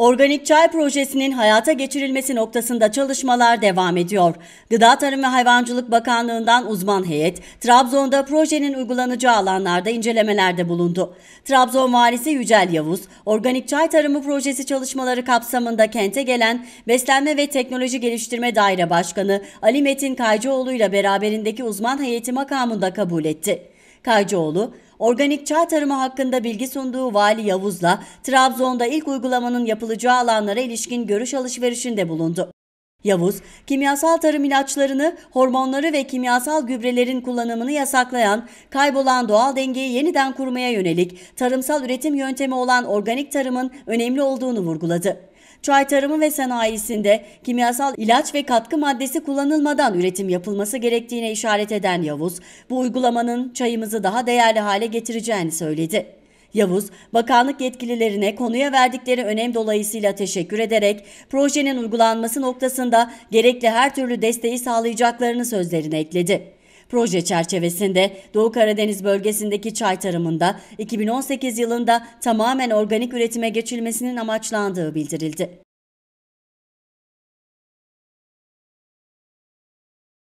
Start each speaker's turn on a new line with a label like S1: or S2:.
S1: Organik çay projesinin hayata geçirilmesi noktasında çalışmalar devam ediyor. Gıda Tarım ve Hayvancılık Bakanlığı'ndan uzman heyet, Trabzon'da projenin uygulanacağı alanlarda incelemelerde bulundu. Trabzon valisi Yücel Yavuz, organik çay tarımı projesi çalışmaları kapsamında kente gelen Beslenme ve Teknoloji Geliştirme Daire Başkanı Ali Metin Kaycıoğlu ile beraberindeki uzman heyeti makamında kabul etti. Kaycıoğlu, organik çay tarımı hakkında bilgi sunduğu Vali Yavuz'la Trabzon'da ilk uygulamanın yapılacağı alanlara ilişkin görüş alışverişinde bulundu. Yavuz, kimyasal tarım ilaçlarını, hormonları ve kimyasal gübrelerin kullanımını yasaklayan, kaybolan doğal dengeyi yeniden kurmaya yönelik tarımsal üretim yöntemi olan organik tarımın önemli olduğunu vurguladı. Çay tarımı ve sanayisinde kimyasal ilaç ve katkı maddesi kullanılmadan üretim yapılması gerektiğine işaret eden Yavuz, bu uygulamanın çayımızı daha değerli hale getireceğini söyledi. Yavuz, bakanlık yetkililerine konuya verdikleri önem dolayısıyla teşekkür ederek projenin uygulanması noktasında gerekli her türlü desteği sağlayacaklarını sözlerine ekledi. Proje çerçevesinde Doğu Karadeniz bölgesindeki çay tarımında 2018 yılında tamamen organik üretime geçilmesinin amaçlandığı bildirildi.